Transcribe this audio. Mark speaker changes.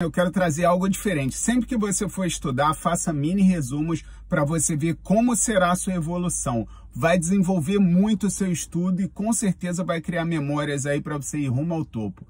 Speaker 1: Eu quero trazer algo diferente. Sempre que você for estudar, faça mini resumos para você ver como será a sua evolução. Vai desenvolver muito o seu estudo e com certeza vai criar memórias aí para você ir rumo ao topo.